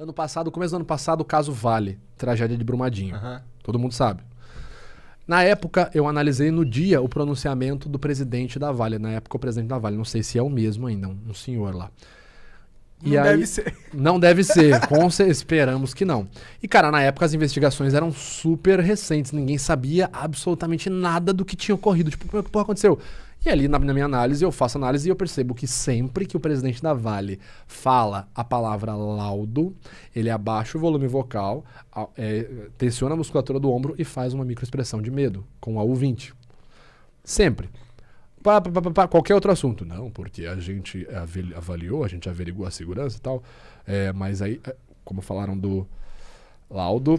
Ano passado, começo do ano passado, o caso Vale, tragédia de Brumadinho. Uhum. Todo mundo sabe. Na época, eu analisei no dia o pronunciamento do presidente da Vale. Na época, o presidente da Vale, não sei se é o mesmo ainda, um, senhor lá. E não aí, deve ser. Não deve ser, com esperamos que não. E, cara, na época as investigações eram super recentes, ninguém sabia absolutamente nada do que tinha ocorrido. Tipo, é o que aconteceu? E ali na, minha análise, eu faço análise e eu percebo que sempre que o presidente da Vale fala a palavra laudo, ele abaixa o volume vocal, é, tensiona a musculatura do ombro e faz uma microexpressão de medo com a U20. Sempre. Pra, pra, pra, qualquer outro assunto. Não, porque a gente avaliou, a gente averigou a segurança e tal. É, mas aí, é, como falaram do laudo,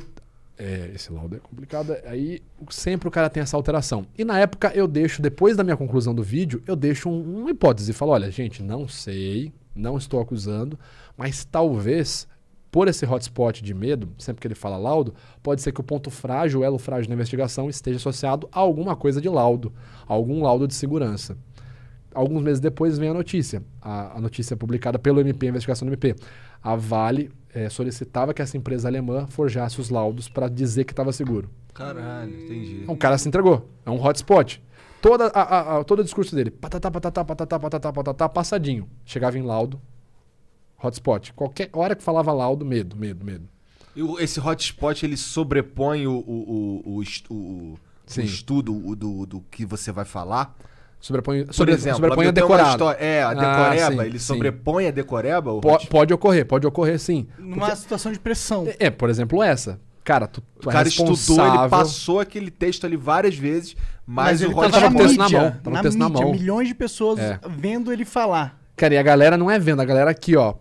é, esse laudo é complicado. Aí sempre o cara tem essa alteração. E na época eu deixo, depois da minha conclusão do vídeo, eu deixo um, uma hipótese. Falo, olha, gente, não sei, não estou acusando, mas talvez por esse hotspot de medo, sempre que ele fala laudo, pode ser que o ponto frágil, o elo frágil da investigação esteja associado a alguma coisa de laudo, a algum laudo de segurança alguns meses depois vem a notícia, a, a notícia publicada pelo MP, a investigação do MP. A Vale é, solicitava que essa empresa alemã forjasse os laudos para dizer que estava seguro. Caralho, entendi. O cara se entregou. É um hotspot. Toda, a, a, todo o discurso dele, patatá, patatá, patatá, patatá, patatá, passadinho. Chegava em laudo, hotspot. Qualquer hora que falava laudo, medo, medo, medo. E esse hotspot, ele sobrepõe o, o, o, o, o, o estudo do, do que você vai falar? Sobrepõe, sobre, exemplo, sobrepõe a é, a ah, decoreba, ah, sim, ele sim. sobrepõe a decoreba? Pode, tipo pode ocorrer, pode ocorrer sim. Numa Porque, situação de pressão. É, é, por exemplo, essa. Cara, tu, tu o cara é estudou, ele passou aquele texto ali várias vezes, mas, mas o Rod tava texto na mão. Tava na, texto mídia, na mão. Milhões de pessoas é. vendo ele falar. Cara, e a galera não é vendo, a galera aqui, ó.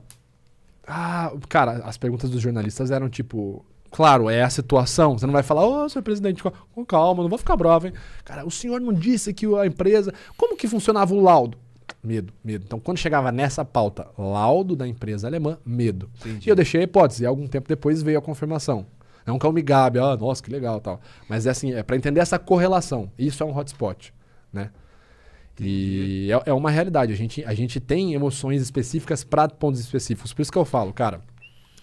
Ah, cara, as perguntas dos jornalistas eram tipo: Claro, é a situação. Você não vai falar, ô, oh, senhor presidente, com calma, não vou ficar bravo, hein? Cara, o senhor não disse que a empresa. Como que funcionava o laudo? Medo, medo. Então, quando chegava nessa pauta, laudo da empresa alemã, medo. Entendi. E eu deixei a hipótese. E algum tempo depois veio a confirmação. Não que eu me gabe, ah, nossa, que legal tal. Mas é assim, é para entender essa correlação. Isso é um hotspot, né? E é, é, uma realidade. A gente, a gente tem emoções específicas para pontos específicos. Por isso que eu falo, cara,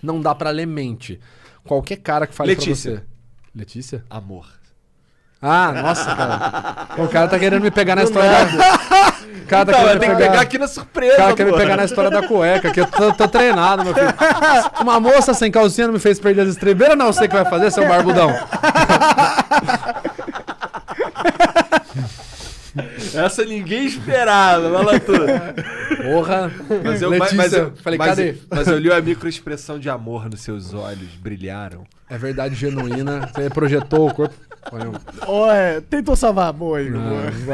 não dá para ler mente. Qualquer cara que fale Letícia. pra você. Letícia? Amor. Ah, nossa, cara. o cara tá querendo me pegar na história da. O cara tá então, querendo tem pegar... que pegar aqui na surpresa. O cara quer me pegar na história da cueca, que eu tô, tô, treinado, meu filho. Uma moça sem calcinha não me fez perder as estrebeiras, não sei o que vai fazer, seu barbudão. Essa ninguém esperava, vai lá tudo. Porra. Mas eu, Letícia, mas eu, falei, mas, cadê? Mas eu li a microexpressão de amor nos seus olhos, brilharam. É verdade genuína. Você projetou o corpo. Olha, oh, é, tentou salvar, boa aí.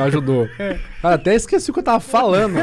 ajudou. É. Cara, até esqueci o que eu tava falando.